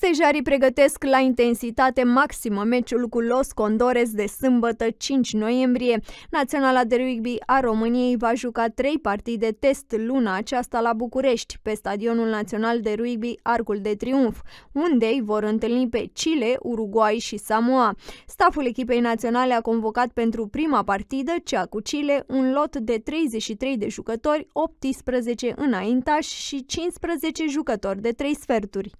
Stejarii pregătesc la intensitate maximă meciul cu Los Condores de sâmbătă 5 noiembrie. Naționala de rugby a României va juca trei partide test luna aceasta la București, pe Stadionul Național de Rugby Arcul de Triunf, unde îi vor întâlni pe Chile, Uruguay și Samoa. Staful echipei naționale a convocat pentru prima partidă, cea cu Chile, un lot de 33 de jucători, 18 înaintași și 15 jucători de trei sferturi.